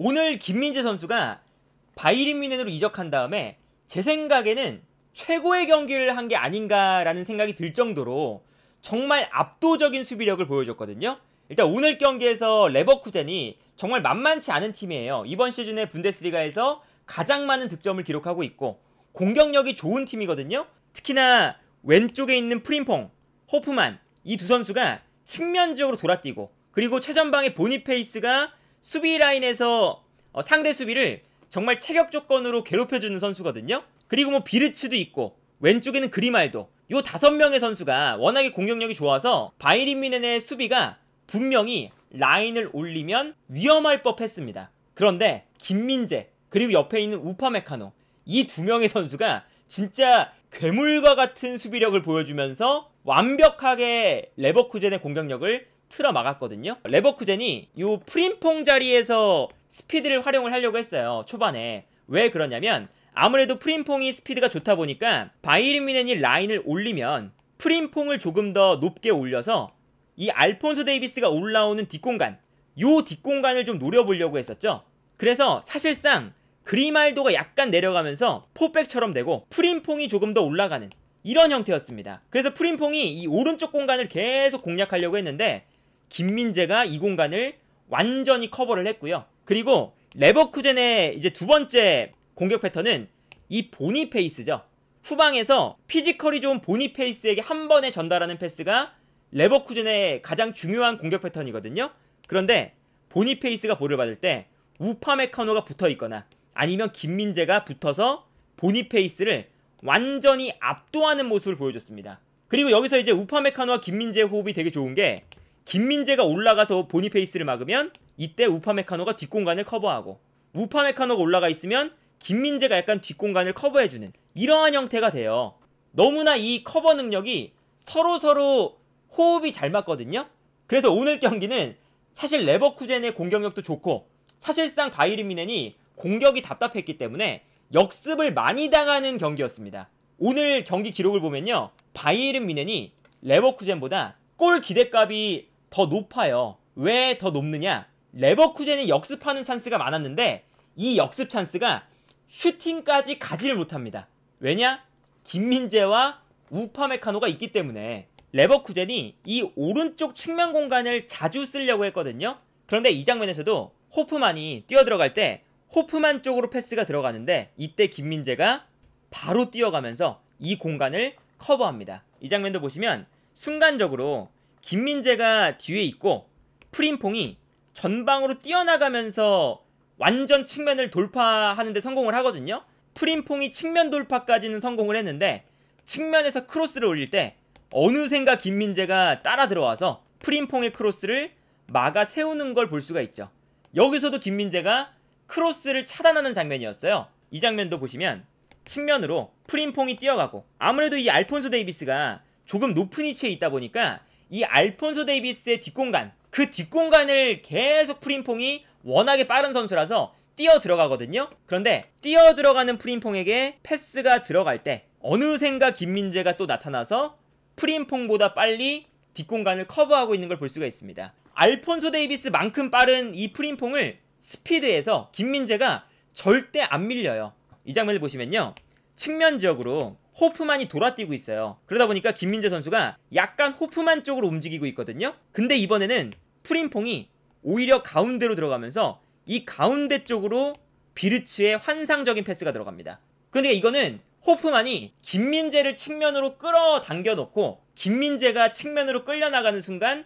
오늘 김민재 선수가 바이린 미넨으로 이적한 다음에 제 생각에는 최고의 경기를 한 게 아닌가라는 생각이 들 정도로 정말 압도적인 수비력을 보여줬거든요. 일단 오늘 경기에서 레버쿠젠이 정말 만만치 않은 팀이에요. 이번 시즌에 분데스리가에서 가장 많은 득점을 기록하고 있고 공격력이 좋은 팀이거든요. 특히나 왼쪽에 있는 프림퐁, 호프만 이 두 선수가 측면적으로 돌아뛰고 그리고 최전방의 보니페이스가 수비 라인에서 어, 상대 수비를 정말 체격 조건으로 괴롭혀주는 선수거든요. 그리고 뭐 비르츠도 있고 왼쪽에는 그리말도 요 다섯 명의 선수가 워낙에 공격력이 좋아서 바이린 미넨의 수비가 분명히 라인을 올리면 위험할 법했습니다. 그런데 김민재 그리고 옆에 있는 우파메카노 이 두 명의 선수가 진짜 괴물과 같은 수비력을 보여주면서 완벽하게 레버쿠젠의 공격력을 틀어 막았거든요 레버쿠젠이 이 프림퐁 자리에서 스피드를 활용을 하려고 했어요 초반에 왜 그러냐면 아무래도 프림퐁이 스피드가 좋다 보니까 바이에 미넨이 라인을 올리면 프림퐁을 조금 더 높게 올려서 이 알폰소 데이비스가 올라오는 뒷공간 요 뒷공간을 좀 노려보려고 했었죠 그래서 사실상 그리말도가 약간 내려가면서 포백처럼 되고 프림퐁이 조금 더 올라가는 이런 형태였습니다 그래서 프림퐁이 이 오른쪽 공간을 계속 공략하려고 했는데 김민재가 이 공간을 완전히 커버를 했고요. 그리고 레버쿠젠의 이제 두 번째 공격 패턴은 이 보니페이스죠. 후방에서 피지컬이 좋은 보니페이스에게 한 번에 전달하는 패스가 레버쿠젠의 가장 중요한 공격 패턴이거든요. 그런데 보니페이스가 볼을 받을 때 우파메카노가 붙어 있거나 아니면 김민재가 붙어서 보니페이스를 완전히 압도하는 모습을 보여줬습니다. 그리고 여기서 이제 우파메카노와 김민재 호흡이 되게 좋은 게 김민재가 올라가서 보니페이스를 막으면 이때 우파메카노가 뒷공간을 커버하고 우파메카노가 올라가 있으면 김민재가 약간 뒷공간을 커버해주는 이러한 형태가 돼요. 너무나 이 커버 능력이 서로 서로 호흡이 잘 맞거든요. 그래서 오늘 경기는 사실 레버쿠젠의 공격력도 좋고 사실상 바이리 미넨이 공격이 답답했기 때문에 역습을 많이 당하는 경기였습니다. 오늘 경기 기록을 보면요. 바이에른 미넨이 레버쿠젠보다 골 기대값이 더 높아요. 왜 더 높느냐? 레버쿠젠이 역습하는 찬스가 많았는데 이 역습 찬스가 슈팅까지 가지를 못합니다. 왜냐? 김민재와 우파메카노가 있기 때문에 레버쿠젠이 이 오른쪽 측면 공간을 자주 쓰려고 했거든요. 그런데 이 장면에서도 호프만이 뛰어들어갈 때 호프만 쪽으로 패스가 들어가는데 이때 김민재가 바로 뛰어가면서 이 공간을 커버합니다. 이 장면도 보시면 순간적으로 김민재가 뒤에 있고 프림퐁이 전방으로 뛰어나가면서 완전 측면을 돌파하는데 성공을 하거든요. 프림퐁이 측면 돌파까지는 성공을 했는데 측면에서 크로스를 올릴 때 어느샌가 김민재가 따라 들어와서 프림퐁의 크로스를 막아 세우는 걸 볼 수가 있죠. 여기서도 김민재가 크로스를 차단하는 장면이었어요. 이 장면도 보시면 측면으로 프림퐁이 뛰어가고 아무래도 이 알폰소 데이비스가 조금 높은 위치에 있다 보니까 이 알폰소 데이비스의 뒷공간 그 뒷공간을 계속 프린퐁이 워낙에 빠른 선수라서 뛰어 들어가거든요. 그런데 뛰어 들어가는 프린퐁에게 패스가 들어갈 때 어느샌가 김민재가 또 나타나서 프린퐁보다 빨리 뒷공간을 커버하고 있는 걸 볼 수가 있습니다. 알폰소 데이비스만큼 빠른 이 프린퐁을 스피드에서 김민재가 절대 안 밀려요. 이 장면을 보시면요. 측면 지역으로 호프만이 돌아뛰고 있어요. 그러다 보니까 김민재 선수가 약간 호프만 쪽으로 움직이고 있거든요. 근데 이번에는 프림퐁이 오히려 가운데로 들어가면서 이 가운데 쪽으로 비르츠의 환상적인 패스가 들어갑니다. 그런데 그러니까 이거는 호프만이 김민재를 측면으로 끌어당겨 놓고 김민재가 측면으로 끌려나가는 순간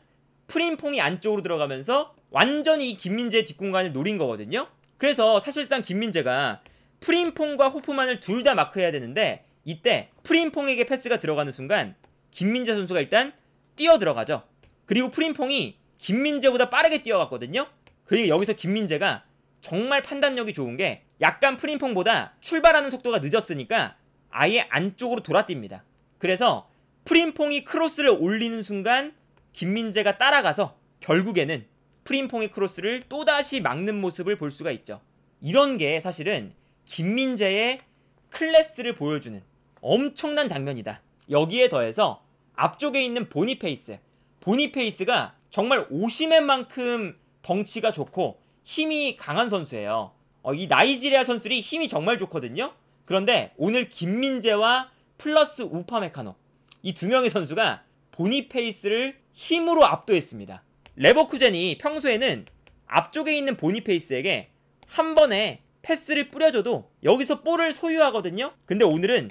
프림퐁이 안쪽으로 들어가면서 완전히 김민재의 뒷공간을 노린 거거든요. 그래서 사실상 김민재가 프림퐁과 호프만을 둘 다 마크해야 되는데 이때 프린퐁에게 패스가 들어가는 순간 김민재 선수가 일단 뛰어 들어가죠. 그리고 프린퐁이 김민재보다 빠르게 뛰어갔거든요. 그리고 여기서 김민재가 정말 판단력이 좋은 게 약간 프린퐁보다 출발하는 속도가 늦었으니까 아예 안쪽으로 돌아뜁니다. 그래서 프린퐁이 크로스를 올리는 순간 김민재가 따라가서 결국에는 프린퐁의 크로스를 또다시 막는 모습을 볼 수가 있죠. 이런 게 사실은 김민재의 클래스를 보여주는 엄청난 장면이다. 여기에 더해서 앞쪽에 있는 보니페이스. 보니페이스가 정말 오시맨만큼 덩치가 좋고 힘이 강한 선수예요. 어, 이 나이지리아 선수들이 힘이 정말 좋거든요. 그런데 오늘 김민재와 플러스 우파메카노 이 두 명의 선수가 보니페이스를 힘으로 압도했습니다. 레버쿠젠이 평소에는 앞쪽에 있는 보니페이스에게 한 번에 패스를 뿌려줘도 여기서 볼을 소유하거든요. 근데 오늘은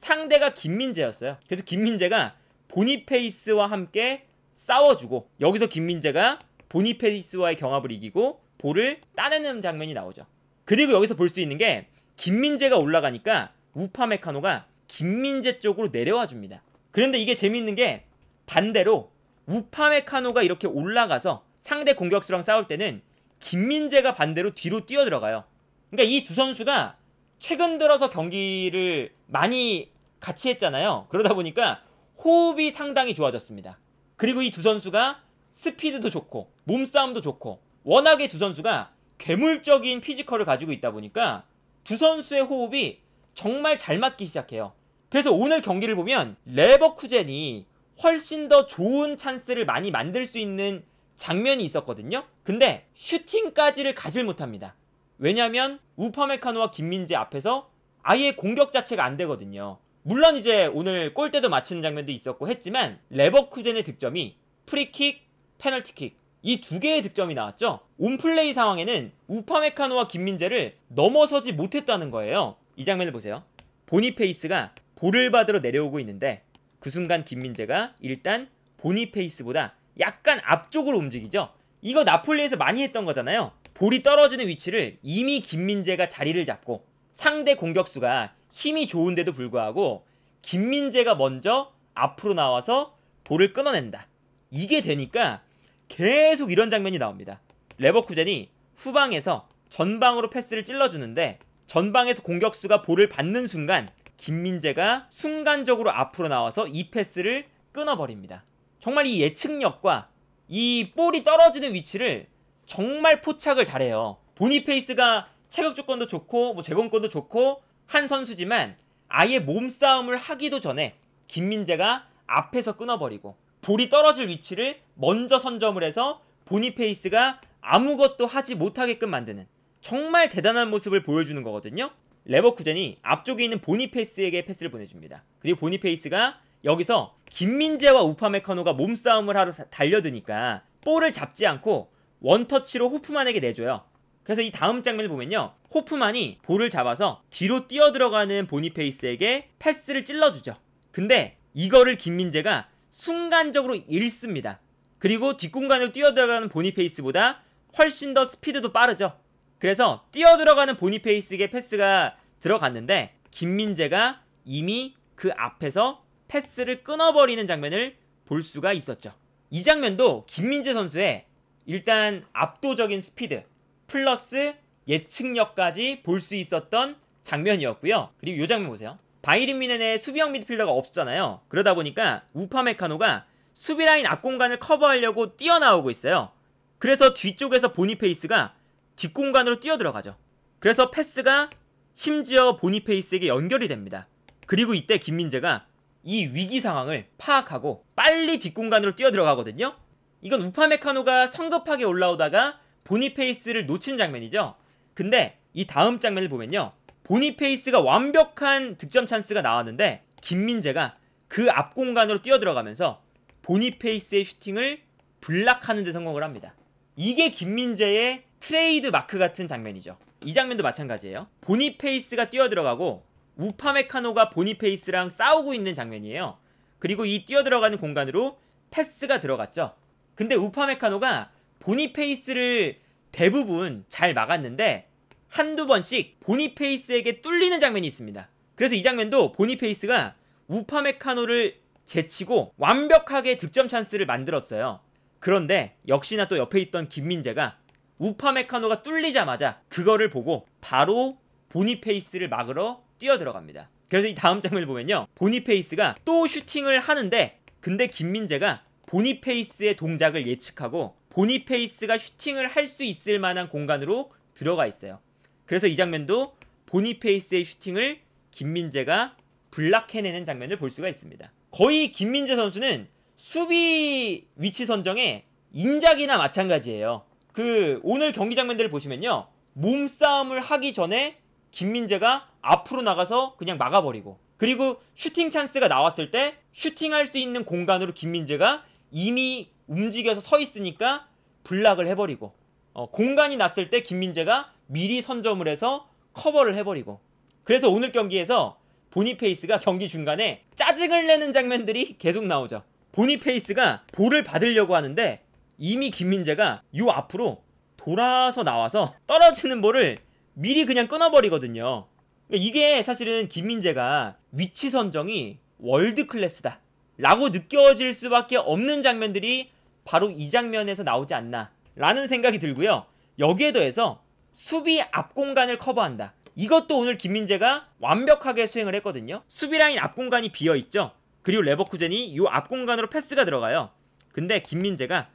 상대가 김민재였어요. 그래서 김민재가 보니페이스와 함께 싸워주고 여기서 김민재가 보니페이스와의 경합을 이기고 볼을 따내는 장면이 나오죠. 그리고 여기서 볼 수 있는 게 김민재가 올라가니까 우파메카노가 김민재 쪽으로 내려와 줍니다. 그런데 이게 재밌는게 반대로 우파메카노가 이렇게 올라가서 상대 공격수랑 싸울 때는 김민재가 반대로 뒤로 뛰어들어가요. 그러니까 이 두 선수가 최근 들어서 경기를 많이 같이 했잖아요. 그러다 보니까 호흡이 상당히 좋아졌습니다. 그리고 이 두 선수가 스피드도 좋고 몸싸움도 좋고 워낙에 두 선수가 괴물적인 피지컬을 가지고 있다 보니까 두 선수의 호흡이 정말 잘 맞기 시작해요. 그래서 오늘 경기를 보면 레버쿠젠이 훨씬 더 좋은 찬스를 많이 만들 수 있는 장면이 있었거든요. 근데 슈팅까지를 가질 못합니다. 왜냐면 하 우파메카노와 김민재 앞에서 아예 공격 자체가 안 되거든요. 물론 이제 오늘 골대도 맞추는 장면도 있었고 했지만 레버쿠젠의 득점이 프리킥, 페널티킥 이 두 개의 득점이 나왔죠. 온플레이 상황에는 우파메카노와 김민재를 넘어서지 못했다는 거예요. 이 장면을 보세요. 보니페이스가 볼을 받으러 내려오고 있는데 그 순간 김민재가 일단 보니페이스보다 약간 앞쪽으로 움직이죠. 이거 나폴리에서 많이 했던 거잖아요. 볼이 떨어지는 위치를 이미 김민재가 자리를 잡고 상대 공격수가 힘이 좋은데도 불구하고 김민재가 먼저 앞으로 나와서 볼을 끊어낸다. 이게 되니까 계속 이런 장면이 나옵니다. 레버쿠젠이 후방에서 전방으로 패스를 찔러주는데 전방에서 공격수가 볼을 받는 순간 김민재가 순간적으로 앞으로 나와서 이 패스를 끊어버립니다. 정말 이 예측력과 이 볼이 떨어지는 위치를 정말 포착을 잘해요. 보니페이스가 체격 조건도 좋고 뭐 제공권도 좋고 한 선수지만 아예 몸싸움을 하기도 전에 김민재가 앞에서 끊어버리고 볼이 떨어질 위치를 먼저 선점을 해서 보니페이스가 아무것도 하지 못하게끔 만드는 정말 대단한 모습을 보여주는 거거든요. 레버쿠젠이 앞쪽에 있는 보니페이스에게 패스를 보내줍니다. 그리고 보니페이스가 여기서 김민재와 우파메카노가 몸싸움을 하러 달려드니까 볼을 잡지 않고 원터치로 호프만에게 내줘요. 그래서 이 다음 장면을 보면요. 호프만이 볼을 잡아서 뒤로 뛰어들어가는 보니페이스에게 패스를 찔러주죠. 근데 이거를 김민재가 순간적으로 잃습니다. 그리고 뒷공간으로 뛰어들어가는 보니페이스보다 훨씬 더 스피드도 빠르죠. 그래서 뛰어들어가는 보니페이스에게 패스가 들어갔는데 김민재가 이미 그 앞에서 패스를 끊어버리는 장면을 볼 수가 있었죠. 이 장면도 김민재 선수의 일단 압도적인 스피드 플러스 예측력까지 볼 수 있었던 장면이었고요. 그리고 요 장면 보세요. 바이린 미넨의 수비형 미드필더가 없잖아요. 그러다 보니까 우파메카노가 수비라인 앞공간을 커버하려고 뛰어나오고 있어요. 그래서 뒤쪽에서 보니페이스가 뒷공간으로 뛰어들어가죠. 그래서 패스가 심지어 보니페이스에게 연결이 됩니다. 그리고 이때 김민재가 이 위기 상황을 파악하고 빨리 뒷공간으로 뛰어들어가거든요. 이건 우파메카노가 성급하게 올라오다가 보니페이스를 놓친 장면이죠. 근데 이 다음 장면을 보면요. 보니페이스가 완벽한 득점 찬스가 나왔는데 김민재가 그 앞 공간으로 뛰어들어가면서 보니페이스의 슈팅을 블락하는 데 성공을 합니다. 이게 김민재의 트레이드 마크 같은 장면이죠. 이 장면도 마찬가지예요. 보니페이스가 뛰어들어가고 우파메카노가 보니페이스랑 싸우고 있는 장면이에요. 그리고 이 뛰어들어가는 공간으로 패스가 들어갔죠. 근데 우파메카노가 보니페이스를 대부분 잘 막았는데 한두 번씩 보니페이스에게 뚫리는 장면이 있습니다. 그래서 이 장면도 보니페이스가 우파메카노를 제치고 완벽하게 득점 찬스를 만들었어요. 그런데 역시나 또 옆에 있던 김민재가 우파메카노가 뚫리자마자 그거를 보고 바로 보니페이스를 막으러 뛰어들어갑니다. 그래서 이 다음 장면을 보면요. 보니페이스가 또 슈팅을 하는데 근데 김민재가 보니페이스의 동작을 예측하고 보니페이스가 슈팅을 할 수 있을 만한 공간으로 들어가 있어요. 그래서 이 장면도 보니페이스의 슈팅을 김민재가 블락해내는 장면을 볼 수가 있습니다. 거의 김민재 선수는 수비 위치 선정에 인작이나 마찬가지예요. 그 오늘 경기 장면들을 보시면요. 몸싸움을 하기 전에 김민재가 앞으로 나가서 그냥 막아버리고 그리고 슈팅 찬스가 나왔을 때 슈팅할 수 있는 공간으로 김민재가 이미 움직여서 서 있으니까 블락을 해버리고 어, 공간이 났을 때 김민재가 미리 선점을 해서 커버를 해버리고 그래서 오늘 경기에서 보니페이스가 경기 중간에 짜증을 내는 장면들이 계속 나오죠. 보니페이스가 볼을 받으려고 하는데 이미 김민재가 요 앞으로 돌아서 나와서 떨어지는 볼을 미리 그냥 끊어버리거든요. 그러니까 이게 사실은 김민재가 위치 선정이 월드 클래스다 라고 느껴질 수밖에 없는 장면들이 바로 이 장면에서 나오지 않나 라는 생각이 들고요. 여기에 더해서 수비 앞 공간을 커버한다. 이것도 오늘 김민재가 완벽하게 수행을 했거든요. 수비 라인 앞 공간이 비어 있죠. 그리고 레버쿠젠이 이 앞 공간으로 패스가 들어가요. 근데 김민재가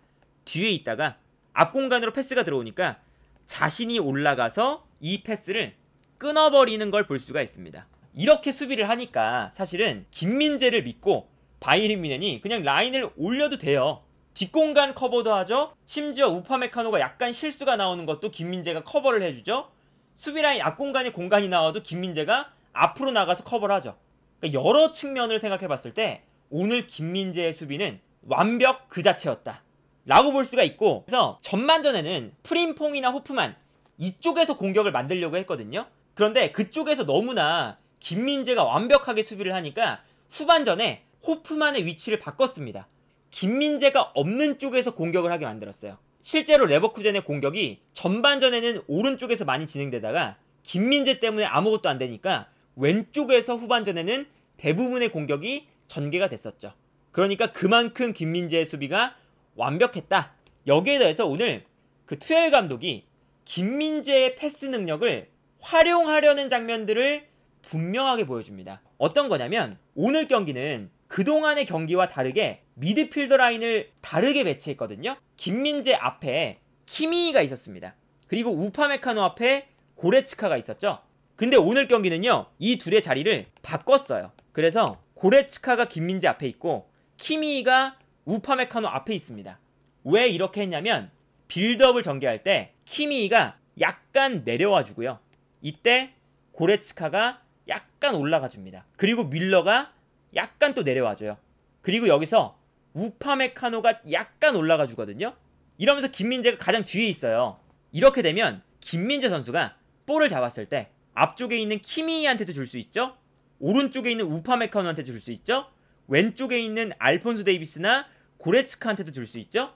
뒤에 있다가 앞 공간으로 패스가 들어오니까 자신이 올라가서 이 패스를 끊어버리는 걸 볼 수가 있습니다. 이렇게 수비를 하니까 사실은 김민재를 믿고 바이른 미넨이 그냥 라인을 올려도 돼요. 뒷공간 커버도 하죠. 심지어 우파메카노가 약간 실수가 나오는 것도 김민재가 커버를 해주죠. 수비라인 앞공간에 공간이 나와도 김민재가 앞으로 나가서 커버를 하죠. 그러니까 여러 측면을 생각해 봤을 때 오늘 김민재의 수비는 완벽 그 자체였다. 라고 볼 수가 있고 그래서 전반전에는 프림퐁이나 호프만 이쪽에서 공격을 만들려고 했거든요. 그런데 그쪽에서 너무나 김민재가 완벽하게 수비를 하니까 후반전에 호프만의 위치를 바꿨습니다. 김민재가 없는 쪽에서 공격을 하게 만들었어요. 실제로 레버쿠젠의 공격이 전반전에는 오른쪽에서 많이 진행되다가 김민재 때문에 아무것도 안 되니까 왼쪽에서 후반전에는 대부분의 공격이 전개가 됐었죠. 그러니까 그만큼 김민재의 수비가 완벽했다. 여기에 대해서 오늘 그 투엘 감독이 김민재의 패스 능력을 활용하려는 장면들을 분명하게 보여줍니다. 어떤 거냐면 오늘 경기는 그동안의 경기와 다르게 미드필더 라인을 다르게 배치했거든요. 김민재 앞에 키미가 있었습니다. 그리고 우파메카노 앞에 고레츠카가 있었죠. 근데 오늘 경기는요. 이 둘의 자리를 바꿨어요. 그래서 고레츠카가 김민재 앞에 있고 키미가 우파메카노 앞에 있습니다. 왜 이렇게 했냐면 빌드업을 전개할 때 키미가 약간 내려와 주고요. 이때 고레츠카가 약간 올라가 줍니다. 그리고 밀러가 약간 또 내려와줘요. 그리고 여기서 우파메카노가 약간 올라가 주거든요. 이러면서 김민재가 가장 뒤에 있어요. 이렇게 되면 김민재 선수가 볼을 잡았을 때 앞쪽에 있는 키미한테도 줄 수 있죠. 오른쪽에 있는 우파메카노한테 줄 수 있죠. 왼쪽에 있는 알폰스 데이비스나 고레츠카한테도 줄 수 있죠.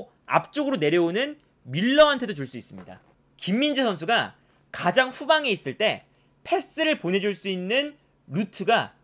그리고 앞쪽으로 내려오는 밀러한테도 줄 수 있습니다. 김민재 선수가 가장 후방에 있을 때 패스를 보내줄 수 있는 루트가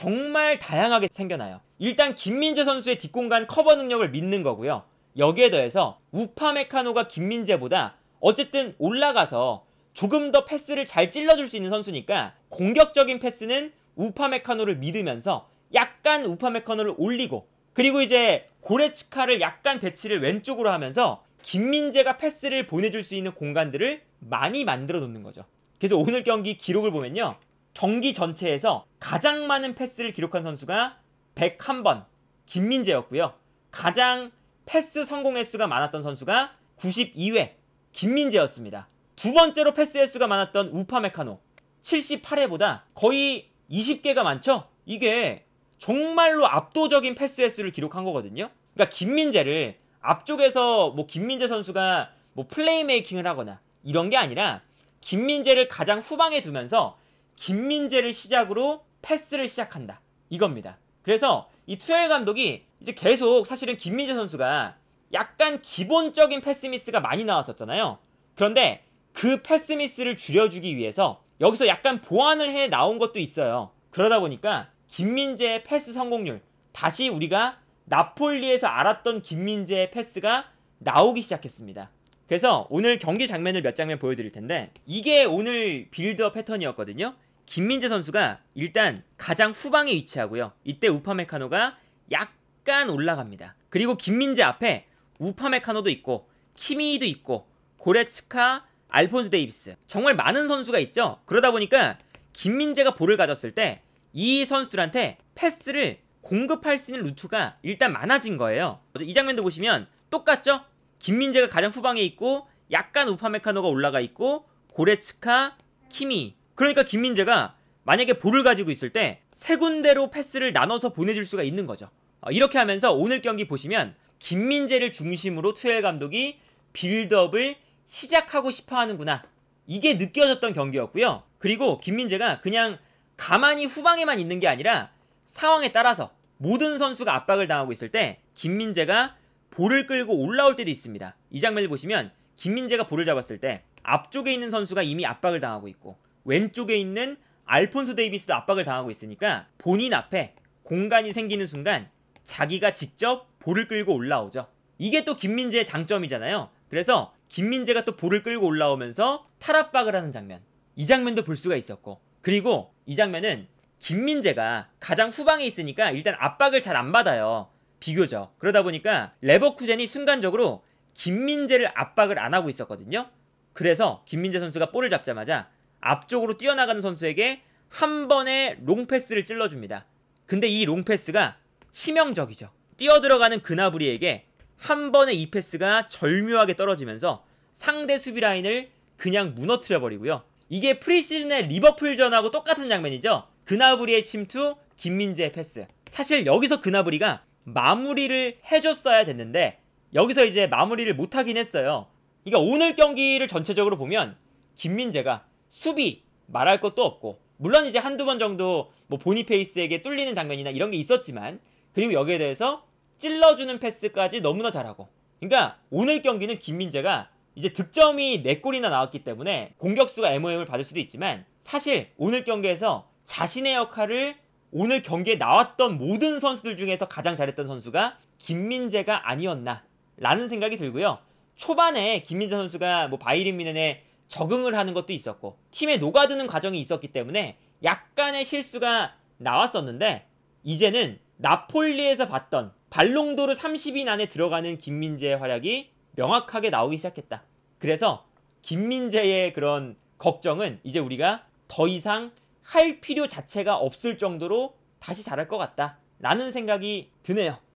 정말 다양하게 생겨나요. 일단 김민재 선수의 뒷공간 커버 능력을 믿는 거고요. 여기에 더해서 우파 메카노가 김민재보다 어쨌든 올라가서 조금 더 패스를 잘 찔러줄 수 있는 선수니까 공격적인 패스는 우파 메카노를 믿으면서 약간 우파 메카노를 올리고 그리고 이제 고레츠카를 약간 배치를 왼쪽으로 하면서 김민재가 패스를 보내줄 수 있는 공간들을 많이 만들어 놓는 거죠. 그래서 오늘 경기 기록을 보면요. 경기 전체에서 가장 많은 패스를 기록한 선수가 101번 김민재였고요. 가장 패스 성공 횟수가 많았던 선수가 92회 김민재였습니다. 두 번째로 패스 횟수가 많았던 우파메카노 78회보다 거의 20개가 많죠? 이게 정말로 압도적인 패스 횟수를 기록한 거거든요. 그러니까 김민재를 앞쪽에서 뭐 김민재 선수가 뭐 플레이메이킹을 하거나 이런 게 아니라 김민재를 가장 후방에 두면서 김민재를 시작으로 패스를 시작한다. 이겁니다. 그래서 이 투엘 감독이 이제 계속 사실은 김민재 선수가 약간 기본적인 패스미스가 많이 나왔었잖아요. 그런데 그 패스미스를 줄여주기 위해서 여기서 약간 보완을 해 나온 것도 있어요. 그러다 보니까 김민재의 패스 성공률 다시 우리가 나폴리에서 알았던 김민재의 패스가 나오기 시작했습니다. 그래서 오늘 경기 장면을 몇 장면 보여드릴 텐데 이게 오늘 빌드업 패턴이었거든요. 김민재 선수가 일단 가장 후방에 위치하고요. 이때 우파메카노가 약간 올라갑니다. 그리고 김민재 앞에 우파메카노도 있고 키미도 있고 고레츠카, 알폰스 데이비스 정말 많은 선수가 있죠. 그러다 보니까 김민재가 볼을 가졌을 때 이 선수들한테 패스를 공급할 수 있는 루트가 일단 많아진 거예요. 이 장면도 보시면 똑같죠? 김민재가 가장 후방에 있고 약간 우파메카노가 올라가 있고 고레츠카, 키미 그러니까 김민재가 만약에 볼을 가지고 있을 때 세 군데로 패스를 나눠서 보내줄 수가 있는 거죠. 어, 이렇게 하면서 오늘 경기 보시면 김민재를 중심으로 투엘 감독이 빌드업을 시작하고 싶어 하는구나. 이게 느껴졌던 경기였고요. 그리고 김민재가 그냥 가만히 후방에만 있는 게 아니라 상황에 따라서 모든 선수가 압박을 당하고 있을 때 김민재가 볼을 끌고 올라올 때도 있습니다. 이 장면을 보시면 김민재가 볼을 잡았을 때 앞쪽에 있는 선수가 이미 압박을 당하고 있고 왼쪽에 있는 알폰소 데이비스도 압박을 당하고 있으니까 본인 앞에 공간이 생기는 순간 자기가 직접 볼을 끌고 올라오죠. 이게 또 김민재의 장점이잖아요. 그래서 김민재가 또 볼을 끌고 올라오면서 탈압박을 하는 장면. 이 장면도 볼 수가 있었고. 그리고 이 장면은 김민재가 가장 후방에 있으니까 일단 압박을 잘 안 받아요. 비교적. 그러다 보니까 레버쿠젠이 순간적으로 김민재를 압박을 안 하고 있었거든요. 그래서 김민재 선수가 볼을 잡자마자 앞쪽으로 뛰어나가는 선수에게 한 번에 롱패스를 찔러줍니다. 근데 이 롱패스가 치명적이죠. 뛰어들어가는 그나브리에게 한 번에 이 패스가 절묘하게 떨어지면서 상대 수비 라인을 그냥 무너뜨려 버리고요. 이게 프리시즌의 리버풀전하고 똑같은 장면이죠. 그나브리의 침투, 김민재의 패스. 사실 여기서 그나브리가 마무리를 해줬어야 됐는데 여기서 이제 마무리를 못하긴 했어요. 그러니까 오늘 경기를 전체적으로 보면 김민재가 수비 말할 것도 없고 물론 이제 한두 번 정도 뭐 보니페이스에게 뚫리는 장면이나 이런 게 있었지만 그리고 여기에 대해서 찔러주는 패스까지 너무나 잘하고 그러니까 오늘 경기는 김민재가 이제 득점이 4골이나 나왔기 때문에 공격수가 MOM을 받을 수도 있지만 사실 오늘 경기에서 자신의 역할을 오늘 경기에 나왔던 모든 선수들 중에서 가장 잘했던 선수가 김민재가 아니었나 라는 생각이 들고요. 초반에 김민재 선수가 뭐 바이린 미넨의 적응을 하는 것도 있었고 팀에 녹아드는 과정이 있었기 때문에 약간의 실수가 나왔었는데 이제는 나폴리에서 봤던 발롱도르 30인 안에 들어가는 김민재의 활약이 명확하게 나오기 시작했다. 그래서 김민재의 그런 걱정은 이제 우리가 더 이상 할 필요 자체가 없을 정도로 다시 잘할 것 같다. 라는 생각이 드네요.